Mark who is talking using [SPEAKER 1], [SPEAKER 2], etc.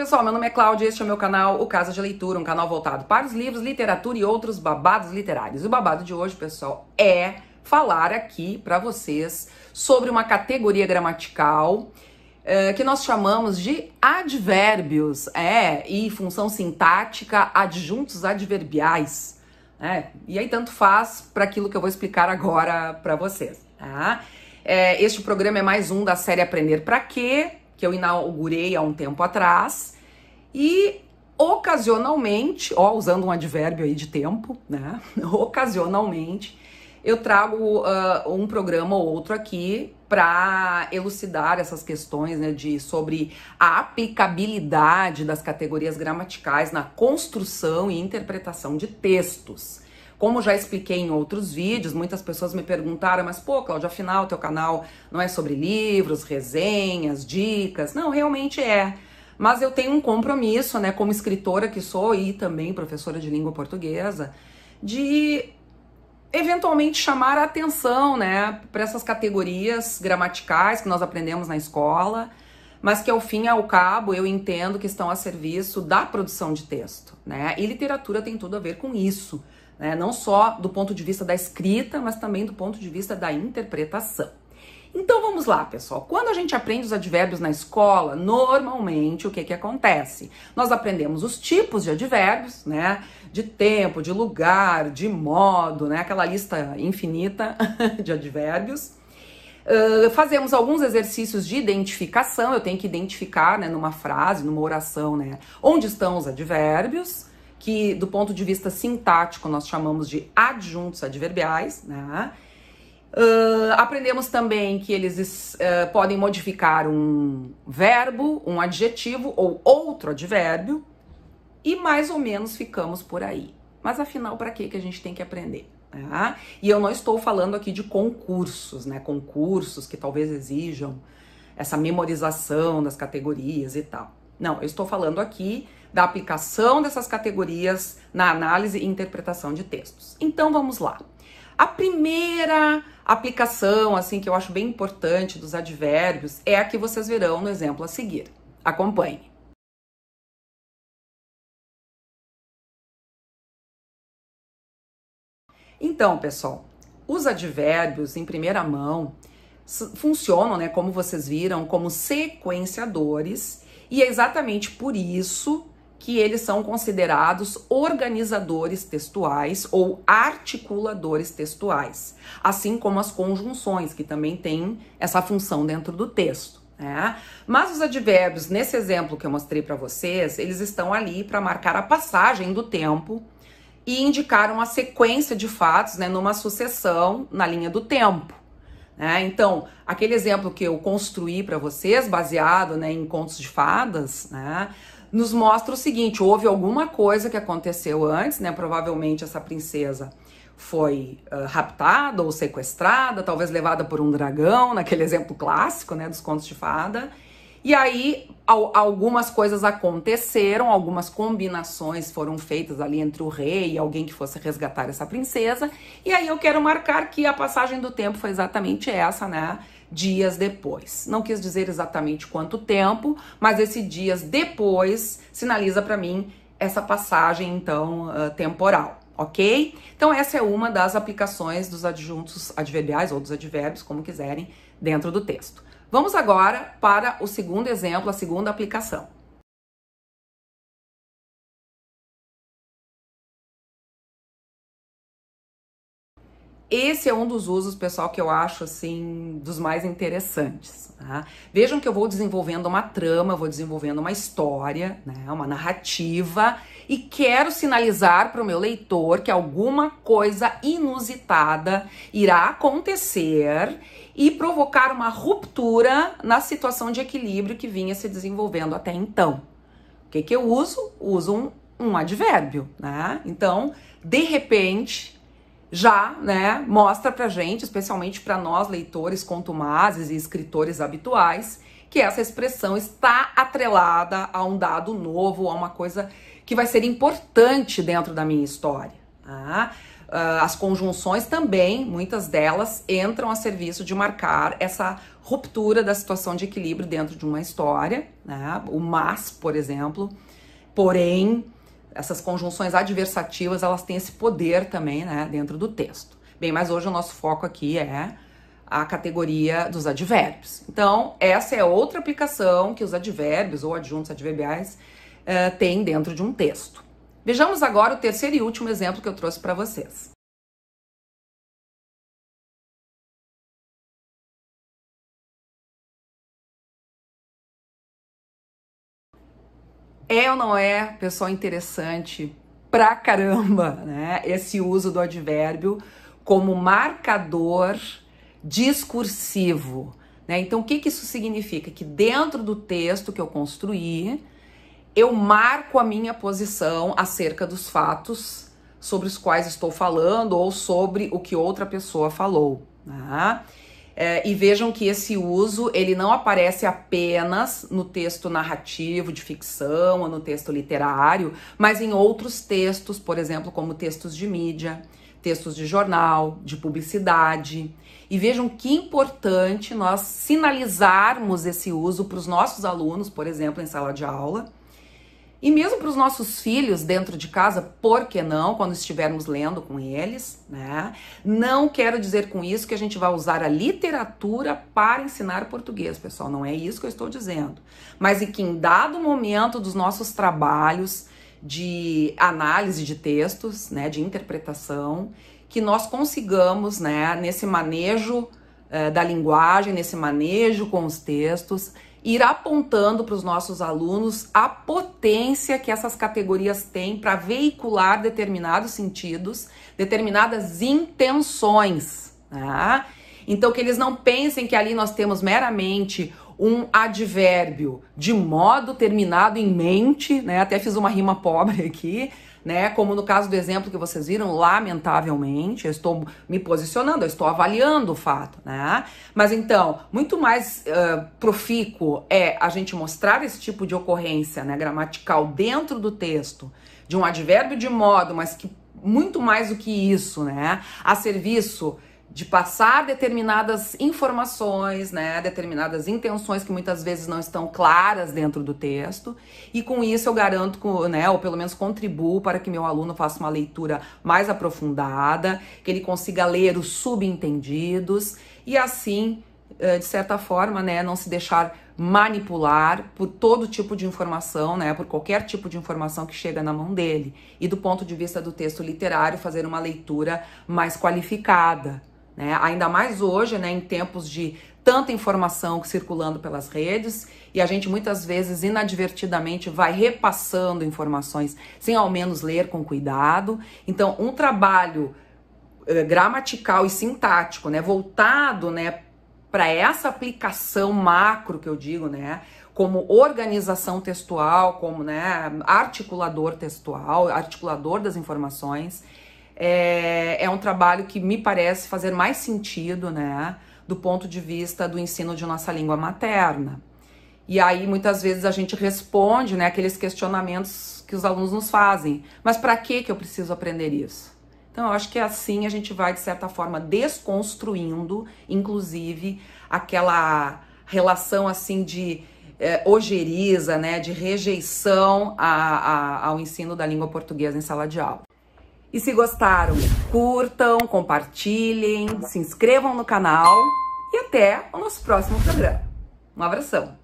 [SPEAKER 1] pessoal, meu nome é Cláudia, este é o meu canal, o Casa de Leitura, um canal voltado para os livros, literatura e outros babados literários. O babado de hoje, pessoal, é falar aqui para vocês sobre uma categoria gramatical eh, que nós chamamos de advérbios, é, e função sintática, adjuntos adverbiais. É, e aí tanto faz para aquilo que eu vou explicar agora para vocês. Tá? É, este programa é mais um da série Aprender para Quê, que eu inaugurei há um tempo atrás. E ocasionalmente, ó, usando um advérbio aí de tempo, né? ocasionalmente, eu trago uh, um programa ou outro aqui para elucidar essas questões né, de sobre a aplicabilidade das categorias gramaticais na construção e interpretação de textos. Como já expliquei em outros vídeos, muitas pessoas me perguntaram, mas pô, Cláudia, afinal, teu canal não é sobre livros, resenhas, dicas. Não, realmente é. Mas eu tenho um compromisso, né, como escritora que sou e também professora de língua portuguesa, de eventualmente chamar a atenção, né, para essas categorias gramaticais que nós aprendemos na escola, mas que ao fim e ao cabo eu entendo que estão a serviço da produção de texto, né? E literatura tem tudo a ver com isso né? não só do ponto de vista da escrita, mas também do ponto de vista da interpretação. Então vamos lá, pessoal. Quando a gente aprende os advérbios na escola, normalmente o que, que acontece? Nós aprendemos os tipos de advérbios, né? De tempo, de lugar, de modo, né? Aquela lista infinita de advérbios. Uh, fazemos alguns exercícios de identificação. Eu tenho que identificar, né, numa frase, numa oração, né, onde estão os advérbios que do ponto de vista sintático nós chamamos de adjuntos adverbiais, né? Uh, aprendemos também que eles uh, podem modificar um verbo, um adjetivo ou outro advérbio, e mais ou menos ficamos por aí. Mas afinal, para que que a gente tem que aprender? Né? E eu não estou falando aqui de concursos, né? Concursos que talvez exijam essa memorização das categorias e tal. Não, eu estou falando aqui da aplicação dessas categorias na análise e interpretação de textos. Então vamos lá. A primeira aplicação, assim, que eu acho bem importante dos advérbios é a que vocês verão no exemplo a seguir. Acompanhe. Então, pessoal, os advérbios em primeira mão funcionam, né, como vocês viram, como sequenciadores, e é exatamente por isso que eles são considerados organizadores textuais ou articuladores textuais, assim como as conjunções, que também têm essa função dentro do texto. Né? Mas os advérbios, nesse exemplo que eu mostrei para vocês, eles estão ali para marcar a passagem do tempo e indicar uma sequência de fatos né, numa sucessão na linha do tempo. Né? então, aquele exemplo que eu construí para vocês, baseado né, em contos de fadas, né, nos mostra o seguinte: houve alguma coisa que aconteceu antes, né? Provavelmente essa princesa foi uh, raptada ou sequestrada, talvez levada por um dragão, naquele exemplo clássico, né, dos contos de fada. E aí al algumas coisas aconteceram, algumas combinações foram feitas ali entre o rei e alguém que fosse resgatar essa princesa. E aí eu quero marcar que a passagem do tempo foi exatamente essa, né? dias depois. Não quis dizer exatamente quanto tempo, mas esse dias depois sinaliza para mim essa passagem então ah, temporal, ok? Então essa é uma das aplicações dos adjuntos adverbiais ou dos advérbios, como quiserem, dentro do texto. Vamos agora para o segundo exemplo, a segunda aplicação. Esse é um dos usos, pessoal, que eu acho assim dos mais interessantes. Tá? Vejam que eu vou desenvolvendo uma trama, vou desenvolvendo uma história, né, uma narrativa, e quero sinalizar para o meu leitor que alguma coisa inusitada irá acontecer e provocar uma ruptura na situação de equilíbrio que vinha se desenvolvendo até então. O que, que eu uso? Uso um, um advérbio, né? Então, de repente, já, né, mostra para gente, especialmente para nós leitores contumazes e escritores habituais, que essa expressão está atrelada a um dado novo, a uma coisa que vai ser importante dentro da minha história. Tá? Ah, as conjunções também, muitas delas, entram a serviço de marcar essa ruptura da situação de equilíbrio dentro de uma história. Né? O mas, por exemplo, porém, essas conjunções adversativas, elas têm esse poder também, né, dentro do texto. Bem, mas hoje o nosso foco aqui é a categoria dos advérbios. Então, essa é outra aplicação que os advérbios ou adjuntos adverbiais uh, têm dentro de um texto. Vejamos agora o terceiro e último exemplo que eu trouxe para vocês. é ou não é pessoal interessante pra caramba, né? Esse uso do advérbio como marcador discursivo, né? Então, o que, que isso significa? Que dentro do texto que eu construí, eu marco a minha posição acerca dos fatos sobre os quais estou falando ou sobre o que outra pessoa falou. Né? É, e vejam que esse uso ele não aparece apenas no texto narrativo de ficção ou no texto literário, mas em outros textos, por exemplo, como textos de mídia, textos de jornal, de publicidade. E vejam que importante nós sinalizarmos esse uso para os nossos alunos, por exemplo, em sala de aula e mesmo para os nossos filhos dentro de casa, por que não, quando estivermos lendo com eles, né? Não quero dizer com isso que a gente vai usar a literatura para ensinar português, pessoal, não é isso que eu estou dizendo. Mas que em dado momento dos nossos trabalhos de análise de textos, né, de interpretação, que nós consigamos, né, nesse manejo eh, da linguagem, nesse manejo com os textos, ir apontando para os nossos alunos a potência que essas categorias têm para veicular determinados sentidos, determinadas intenções. Tá? Então, que eles não pensem que ali nós temos meramente um advérbio de modo terminado em mente, né? Até fiz uma rima pobre aqui, né? Como no caso do exemplo que vocês viram, lamentavelmente, eu estou me posicionando, eu estou avaliando o fato, né? Mas então, muito mais uh, profícuo é a gente mostrar esse tipo de ocorrência, né, gramatical dentro do texto, de um advérbio de modo, mas que muito mais do que isso, né? A serviço de passar determinadas informações, né, determinadas intenções que muitas vezes não estão claras dentro do texto, e com isso eu garanto, né, ou pelo menos contribuo para que meu aluno faça uma leitura mais aprofundada, que ele consiga ler os subentendidos e assim, eh, de certa forma, né, não se deixar manipular por todo tipo de informação, né, por qualquer tipo de informação que chega na mão dele. E do ponto de vista do texto literário, fazer uma leitura mais qualificada, né? Ainda mais hoje, né, em tempos de tanta informação circulando pelas redes e a gente muitas vezes inadvertidamente vai repassando informações sem ao menos ler com cuidado. Então, um trabalho eh, gramatical e sintático, né, voltado, né, para essa aplicação macro que eu digo, né, como organização textual, como, né, articulador textual, articulador das informações é, é um trabalho que me parece fazer mais sentido, né? Do ponto de vista do ensino de nossa língua materna. E aí, muitas vezes, a gente responde né, aqueles questionamentos que os alunos nos fazem. Mas para que eu preciso aprender isso? Então, eu acho que assim a gente vai, de certa forma, desconstruindo, inclusive, aquela relação assim de eh, ojeriza, né, de rejeição a, a, ao ensino da língua portuguesa em sala de aula. E se gostaram, curtam, compartilhem, se inscrevam no canal e até o nosso próximo programa. Um abração!